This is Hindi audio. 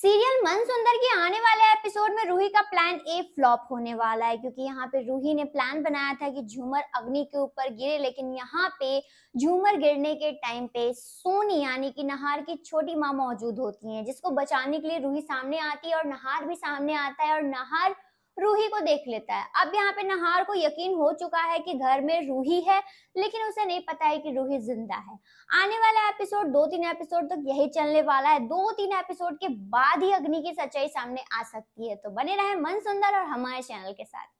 सीरियल मन सुंदर के आने वाले एपिसोड में रूही का प्लान ए फ्लॉप होने वाला है क्योंकि यहाँ पे रूही ने प्लान बनाया था कि झूमर अग्नि के ऊपर गिरे लेकिन यहाँ पे झूमर गिरने के टाइम पे सोनी यानी कि नहार की छोटी माँ मौजूद होती है जिसको बचाने के लिए रूही सामने आती है और नहार भी सामने आता है और नहार रूही को देख लेता है अब यहाँ पे नहार को यकीन हो चुका है कि घर में रूही है लेकिन उसे नहीं पता है कि रूही जिंदा है आने वाला एपिसोड दो तीन एपिसोड तक यही चलने वाला है दो तीन एपिसोड के बाद ही अग्नि की सच्चाई सामने आ सकती है तो बने रहे मन सुंदर और हमारे चैनल के साथ